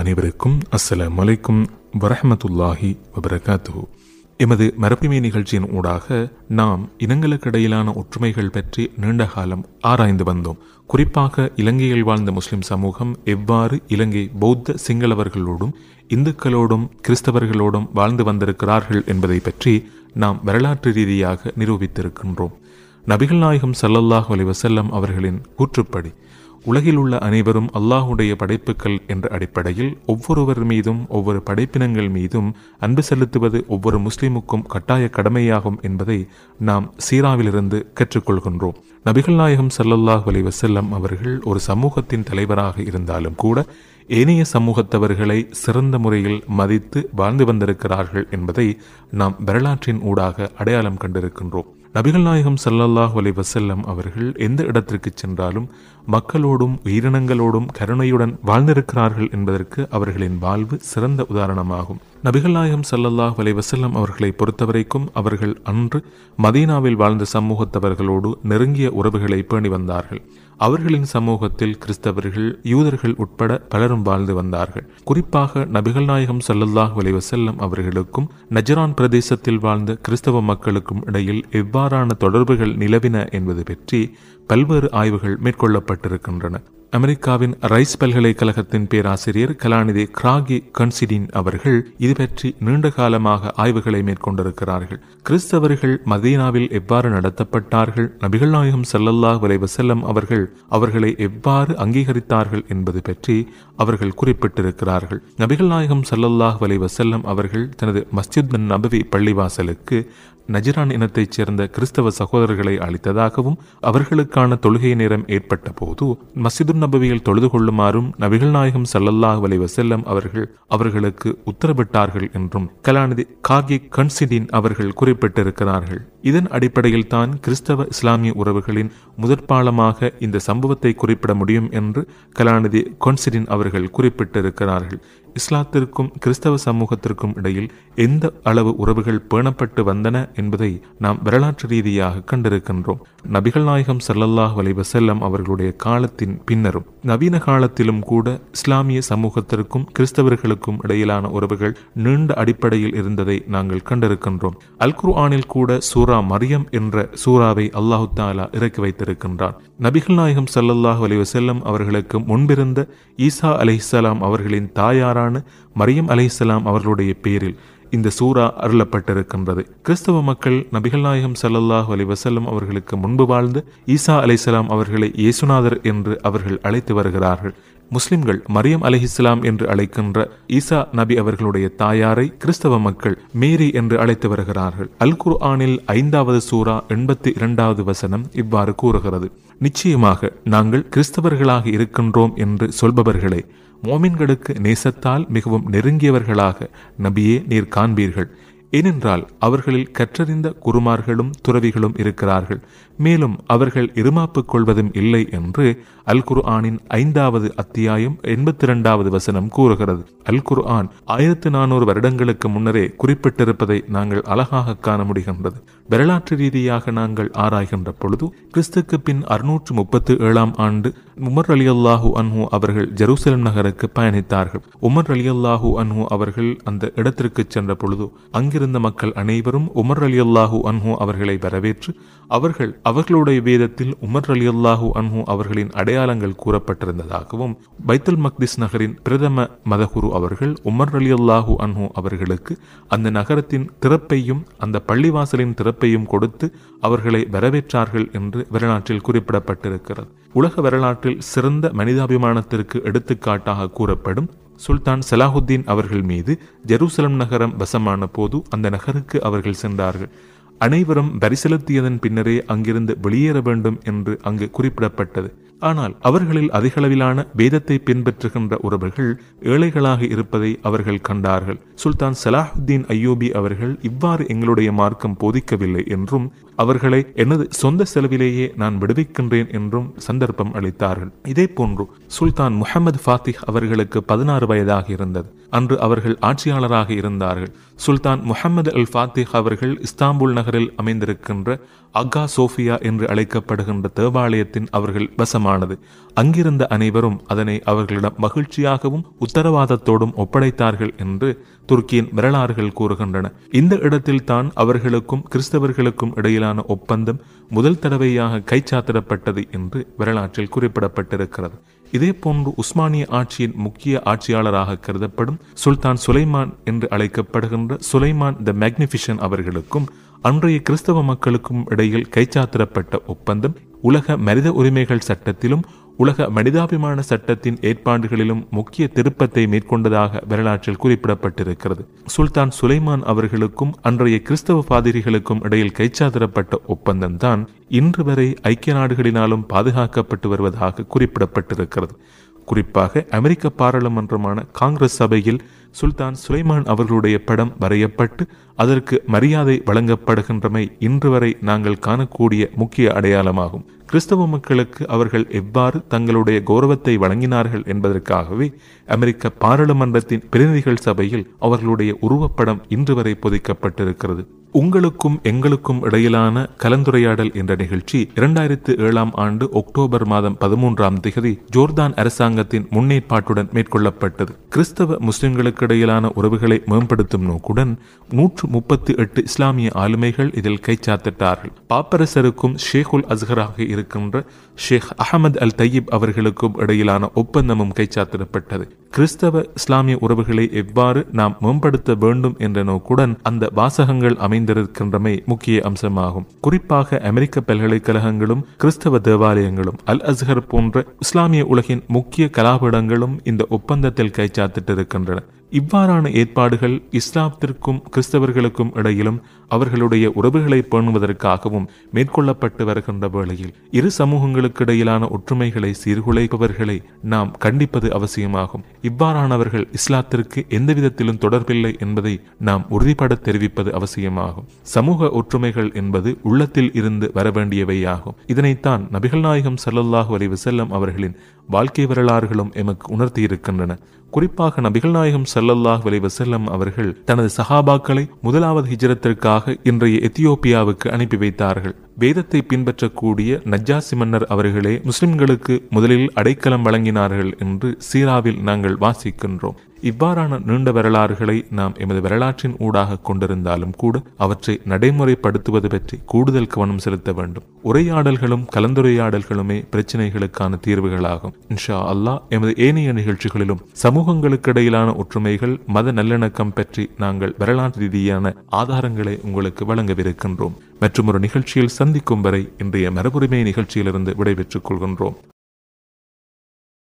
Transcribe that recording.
அனைவருக்கும் அஸ்ஸலாம் அலைக்கும் வரஹமத்துல்லாஹி வபரகாத்து எமது மரபுமை நிகழ்ச்சியின் ஊடாக நாம் இனங்களுக்கிடையிலான ஒற்றுமைகள் பற்றி நீண்ட காலம் ஆராய்ந்து வந்தோம் குறிப்பாக இலங்கையில் வாழ்ந்த முஸ்லிம் சமூகம் எவ்வாறு இலங்கை பௌத்த சிங்களவர்களோடும் இந்துக்களோடும் கிறிஸ்தவர்களோடும் வாழ்ந்து வந்திருக்கிறார்கள் என்பதை பற்றி நாம் வரலாற்று ரீதியாக நிரூபித்திருக்கின்றோம் நபிகள் நாயகம் சல்லல்லாஹ் அலி வசல்லம் அவர்களின் கூற்றுப்படி உலகில் உள்ள அனைவரும் அல்லாஹுடைய படைப்புகள் என்ற அடிப்படையில் ஒவ்வொருவர் மீதும் ஒவ்வொரு படைப்பினங்கள் மீதும் அன்பு செலுத்துவது ஒவ்வொரு முஸ்லிமுக்கும் கட்டாய கடமையாகும் என்பதை நாம் சீராவிலிருந்து கற்றுக்கொள்கின்றோம் நபிகள் நாயகம் சல்லல்லாஹ் அலி வசல்லம் அவர்கள் ஒரு சமூகத்தின் தலைவராக இருந்தாலும் கூட ஏனைய சமூகத்தவர்களை சிறந்த முறையில் மதித்து வாழ்ந்து வந்திருக்கிறார்கள் என்பதை நாம் வரலாற்றின் ஊடாக அடையாளம் கண்டிருக்கின்றோம் நபிகள் நாயகம் சல்லல்லாஹ் அலை வசல்லம் அவர்கள் எந்த இடத்திற்கு சென்றாலும் மக்களோடும் உயிரினங்களோடும் கருணையுடன் வாழ்ந்திருக்கிறார்கள் என்பதற்கு அவர்களின் வாழ்வு சிறந்த உதாரணமாகும் நபிகள்நாயகம் சல்லல்லாஹ் சல்லல்லாஹ் வலைவசல்லம் அவர்களை பொறுத்தவரைக்கும் அவர்கள் அன்று மதீனாவில் வாழ்ந்த சமூகத்தவர்களோடு நெருங்கிய உறவுகளை பேணி வந்தார்கள் அவர்களின் சமூகத்தில் கிறிஸ்தவர்கள் யூதர்கள் உட்பட பலரும் வாழ்ந்து வந்தார்கள் குறிப்பாக நபிகள் நாயகம் சல்லல்லாஹ் வலைவசல்லம் அவர்களுக்கும் நஜரான் பிரதேசத்தில் வாழ்ந்த கிறிஸ்தவ மக்களுக்கும் இடையில் எவ்வாறான தொடர்புகள் நிலவின என்பது பற்றி பல்வேறு ஆய்வுகள் மேற்கொள்ளப்பட்டிருக்கின்றன அமெரிக்காவின் ரைஸ் பல்கலைக்கழகத்தின் பேராசிரியர் கலாநிதி கிராகி கன்சிடின் அவர்கள் இது பற்றி நீண்ட காலமாக ஆய்வுகளை மேற்கொண்டிருக்கிறார்கள் கிறிஸ்தவர்கள் மதீனாவில் எவ்வாறு நடத்தப்பட்டார்கள் நபிகள் நாயகம் செல்லல்லாஹ் விலைவசல்லம் அவர்கள் அவர்களை எவ்வாறு அங்கீகரித்தார்கள் என்பது பற்றி அவர்கள் குறிப்பிட்டிருக்கிறார்கள் நபிகள் நாயகம் செல்லல்லாஹ் விலைவசல்லம் அவர்கள் தனது மஸ்ஜித் நபவி பள்ளிவாசலுக்கு நஜிரான் இனத்தைச் சேர்ந்த கிறிஸ்தவ சகோதரர்களை அளித்ததாகவும் அவர்களுக்கான தொழுகை நேரம் ஏற்பட்ட போது மசிது மசூர் நபவியில் தொழுது கொள்ளுமாறும் நபிகள் நாயகம் சல்லல்லாஹ் வலை வசல்லம் அவர்கள் அவர்களுக்கு உத்தரவிட்டார்கள் என்றும் கலாநிதி காகி கன்சிடின் அவர்கள் குறிப்பிட்டிருக்கிறார்கள் இதன் அடிப்படையில் தான் கிறிஸ்தவ இஸ்லாமிய உறவுகளின் முதற்பாலமாக இந்த சம்பவத்தை குறிப்பிட முடியும் என்று கலாநிதி கொன்சிடின் அவர்கள் குறிப்பிட்டிருக்கிறார்கள் இஸ்லாத்திற்கும் கிறிஸ்தவ சமூகத்திற்கும் இடையில் எந்த அளவு உறவுகள் பேணப்பட்டு வந்தன என்பதை நாம் வரலாற்று ரீதியாக கண்டிருக்கின்றோம் நபிகள் நாயகம் சல்லல்லாஹ் வலைவசல்லம் அவர்களுடைய காலத்தின் பின்னரும் நவீன காலத்திலும் கூட இஸ்லாமிய சமூகத்திற்கும் கிறிஸ்தவர்களுக்கும் இடையிலான உறவுகள் நீண்ட அடிப்படையில் இருந்ததை நாங்கள் கண்டிருக்கின்றோம் அல்குர் ஆனில் கூட சூரா மரியம் என்ற சூறாவை அல்லாஹு தாலா இறக்கி வைத்திருக்கின்றார் நபிகள் நாயகம் சல்லல்லாஹ் வலைவசல்லம் அவர்களுக்கு முன்பிருந்த ஈசா அலிஹலாம் அவர்களின் தாயாரான தாயான மரியம் அலைசலாம் அவர்களுடைய பேரில் இந்த சூரா அருளப்பட்டிருக்கின்றது கிறிஸ்தவ மக்கள் நபிகள் நாயகம் சல்லல்லாஹ் அலி வசல்லம் அவர்களுக்கு முன்பு வாழ்ந்து ஈசா அலைசலாம் அவர்களை இயேசுநாதர் என்று அவர்கள் அழைத்து வருகிறார்கள் முஸ்லிம்கள் மரியம் அலி என்று அழைக்கின்ற ஈசா நபி அவர்களுடைய தாயாரை கிறிஸ்தவ மக்கள் மேரி என்று அழைத்து வருகிறார்கள் அல் குர் ஆனில் ஐந்தாவது சூரா எண்பத்தி இரண்டாவது வசனம் இவ்வாறு கூறுகிறது நிச்சயமாக நாங்கள் கிறிஸ்தவர்களாக இருக்கின்றோம் என்று சொல்பவர்களே மோமின்களுக்கு நேசத்தால் மிகவும் நெருங்கியவர்களாக நபியே நீர் காண்பீர்கள் ஏனென்றால் அவர்களில் கற்றறிந்த குருமார்களும் துறவிகளும் இருக்கிறார்கள் மேலும் அவர்கள் இருமாப்பு கொள்வதும் இல்லை என்று அல் ஆனின் ஐந்தாவது அத்தியாயம் எண்பத்தி இரண்டாவது வசனம் கூறுகிறது அல் ஆன் ஆயிரத்தி நானூறு வருடங்களுக்கு முன்னரே குறிப்பிட்டிருப்பதை நாங்கள் அழகாக காண முடிகின்றது வரலாற்று ரீதியாக நாங்கள் ஆராய்கின்ற பொழுது கிறிஸ்துக்கு பின் அறுநூற்று முப்பத்து ஏழாம் ஆண்டு உமர் அலி அல்லாஹூ அன்ஹூ அவர்கள் ஜெருசலம் நகருக்கு பயணித்தார்கள் உமர் அலி அல்லாஹூ அன்ஹூ அவர்கள் அந்த இடத்திற்கு சென்ற பொழுது அங்கிருந்த மக்கள் அனைவரும் உமர் அலி அல்லாஹூ அன்ஹூ அவர்களை வரவேற்று அவர்கள் அவர்களுடைய வேதத்தில் உமர் அலி அல்லாஹூ அன்ஹூ அவர்களின் அடையாளங்கள் கூறப்பட்டிருந்ததாகவும் பைத்தல் மக்திஸ் நகரின் பிரதம மதகுரு அவர்கள் உமர் அலி அல்லாஹூ அன்ஹூ அவர்களுக்கு அந்த நகரத்தின் திறப்பையும் அந்த பள்ளிவாசலின் திறப்பையும் கொடுத்து அவர்களை வரவேற்றார்கள் என்று வரலாற்றில் குறிப்பிடப்பட்டிருக்கிறது உலக வரலாற்றில் சிறந்த மனிதாபிமானத்திற்கு எடுத்துக்காட்டாக கூறப்படும் சுல்தான் சலாஹுத்தீன் அவர்கள் மீது ஜெருசலம் நகரம் வசமான போது அந்த நகருக்கு அவர்கள் சென்றார்கள் அனைவரும் வரி செலுத்தியதன் பின்னரே அங்கிருந்து வெளியேற வேண்டும் என்று அங்கு குறிப்பிடப்பட்டது ஆனால் அவர்களில் அதிகளவிலான வேதத்தை பின்பற்றுகின்ற உறவர்கள் ஏழைகளாக இருப்பதை அவர்கள் கண்டார்கள் சுல்தான் சலாஹுத்தீன் ஐயோபி அவர்கள் இவ்வாறு எங்களுடைய மார்க்கம் போதிக்கவில்லை என்றும் அவர்களை எனது சொந்த செலவிலேயே நான் விடுவிக்கின்றேன் என்றும் சந்தர்ப்பம் அளித்தார்கள் இதே போன்று சுல்தான் முகமது ஃபாத்திஹ் அவர்களுக்கு பதினாறு வயதாக இருந்தது அன்று அவர்கள் ஆட்சியாளராக இருந்தார்கள் சுல்தான் முகமது அல் ஃபாத்திஹ் அவர்கள் இஸ்தாம்புல் நகரில் அமைந்திருக்கின்ற அக்கா சோஃபியா என்று அழைக்கப்படுகின்ற தேவாலயத்தின் அவர்கள் வசமானது அங்கிருந்த அனைவரும் அதனை அவர்களிடம் மகிழ்ச்சியாகவும் உத்தரவாதத்தோடும் ஒப்படைத்தார்கள் என்று துருக்கியின் வரலாறுகள் கூறுகின்றன இந்த இடத்தில் தான் அவர்களுக்கும் கிறிஸ்தவர்களுக்கும் இடையிலான இடையிலான ஒப்பந்தம் முதல் தடவையாக கைச்சாத்திடப்பட்டது என்று வரலாற்றில் குறிப்பிடப்பட்டிருக்கிறது இதே போன்று உஸ்மானிய ஆட்சியின் முக்கிய ஆட்சியாளராக கருதப்படும் சுல்தான் சுலைமான் என்று அழைக்கப்படுகின்ற சுலைமான் த மேக்னிபிஷன் அவர்களுக்கும் அன்றைய கிறிஸ்தவ மக்களுக்கும் இடையில் கைச்சாத்திடப்பட்ட ஒப்பந்தம் உலக மனித உரிமைகள் சட்டத்திலும் உலக மனிதாபிமான சட்டத்தின் ஏற்பாடுகளிலும் முக்கிய திருப்பத்தை மேற்கொண்டதாக வரலாற்றில் குறிப்பிடப்பட்டிருக்கிறது சுல்தான் சுலைமான் அவர்களுக்கும் அன்றைய கிறிஸ்தவ பாதிரிகளுக்கும் இடையில் கைச்சாதரப்பட்ட ஒப்பந்தம்தான் இன்று வரை ஐக்கிய நாடுகளினாலும் பாதுகாக்கப்பட்டு வருவதாக குறிப்பிடப்பட்டிருக்கிறது குறிப்பாக அமெரிக்க பாராளுமன்றமான காங்கிரஸ் சபையில் சுல்தான் சுலைமான் அவர்களுடைய படம் வரையப்பட்டு அதற்கு மரியாதை வழங்கப்படுகின்றமை இன்று வரை நாங்கள் காணக்கூடிய முக்கிய அடையாளமாகும் கிறிஸ்தவ மக்களுக்கு அவர்கள் எவ்வாறு தங்களுடைய கௌரவத்தை வழங்கினார்கள் என்பதற்காகவே அமெரிக்க பாராளுமன்றத்தின் பிரதிநிதிகள் சபையில் அவர்களுடைய உருவப்படம் இன்று வரை பொதிக்கப்பட்டிருக்கிறது உங்களுக்கும் எங்களுக்கும் இடையிலான கலந்துரையாடல் என்ற நிகழ்ச்சி இரண்டாயிரத்து ஏழாம் ஆண்டு அக்டோபர் மாதம் பதிமூன்றாம் திகதி ஜோர்தான் அரசாங்கத்தின் முன்னேற்பாட்டுடன் மேற்கொள்ளப்பட்டது கிறிஸ்தவ முஸ்லிம்களுக்கு இடையிலான உறவுகளை மேம்படுத்தும் நோக்குடன் நூற்று முப்பத்தி எட்டு இஸ்லாமிய ஆளுமைகள் இதில் கைச்சாத்திட்டார்கள் பாப்பரசருக்கும் ஷேகுல் அஸ்கராக இருக்கின்ற ஷேக் அகமது அல் தையீப் அவர்களுக்கும் இடையிலான ஒப்பந்தமும் கைச்சாத்திடப்பட்டது கிறிஸ்தவ இஸ்லாமிய உறவுகளை எவ்வாறு நாம் மேம்படுத்த வேண்டும் என்ற நோக்குடன் அந்த வாசகங்கள் அமைந்திருக்கின்றமை முக்கிய அம்சமாகும் குறிப்பாக அமெரிக்க பல்கலைக்கழகங்களும் கிறிஸ்தவ தேவாலயங்களும் அல் அஸ்ஹர் போன்ற இஸ்லாமிய உலகின் முக்கிய கலாபிடங்களும் இந்த ஒப்பந்தத்தில் கைச்சாத்திட்டிருக்கின்றன இவ்வாறான ஏற்பாடுகள் இஸ்லாத்திற்கும் கிறிஸ்தவர்களுக்கும் இடையிலும் அவர்களுடைய உறவுகளை பேணுவதற்காகவும் மேற்கொள்ளப்பட்டு வருகின்ற வேளையில் இரு சமூகங்களுக்கு இடையிலான ஒற்றுமைகளை சீர்குலைப்பவர்களை நாம் கண்டிப்பது அவசியமாகும் இவ்வாறானவர்கள் இஸ்லாத்திற்கு எந்த விதத்திலும் தொடர்பில்லை என்பதை நாம் உறுதிபட தெரிவிப்பது அவசியமாகும் சமூக ஒற்றுமைகள் என்பது உள்ளத்தில் இருந்து வரவேண்டியவையாகும் இதனைத்தான் நபிகள் நாயகம் சல்லல்லாஹு அலி வசல்லம் அவர்களின் வாழ்க்கை வரலாறுகளும் எமக்கு உணர்த்தி இருக்கின்றன குறிப்பாக நபிகள் நாயகம் சல்லல்லாஹ் அலி வசல்லம் அவர்கள் தனது சஹாபாக்களை முதலாவது ஹிஜரத்திற்காக இன்றைய எத்தியோப்பியாவுக்கு அனுப்பி வைத்தார்கள் வேதத்தை பின்பற்றக்கூடிய நஜாசி மன்னர் அவர்களே முஸ்லிம்களுக்கு முதலில் அடைக்கலம் வழங்கினார்கள் என்று சீராவில் நாங்கள் வாசிக்கின்றோம் இவ்வாறான நீண்ட வரலாறுகளை நாம் எமது வரலாற்றின் ஊடாக கொண்டிருந்தாலும் கூட அவற்றை நடைமுறைப்படுத்துவது பற்றி கூடுதல் கவனம் செலுத்த வேண்டும் உரையாடல்களும் கலந்துரையாடல்களுமே பிரச்சனைகளுக்கான தீர்வுகளாகும் இன்ஷா அல்லாஹ் எமது ஏனைய நிகழ்ச்சிகளிலும் சமூகங்களுக்கு இடையிலான ஒற்றுமைகள் மத நல்லிணக்கம் பற்றி நாங்கள் வரலாற்று ரீதியான ஆதாரங்களை உங்களுக்கு வழங்கவிருக்கின்றோம் மற்றும் ஒரு நிகழ்ச்சியில் சந்திக்கும் வரை இன்றைய மரபுரிமை நிகழ்ச்சியிலிருந்து விடைபெற்றுக் கொள்கின்றோம்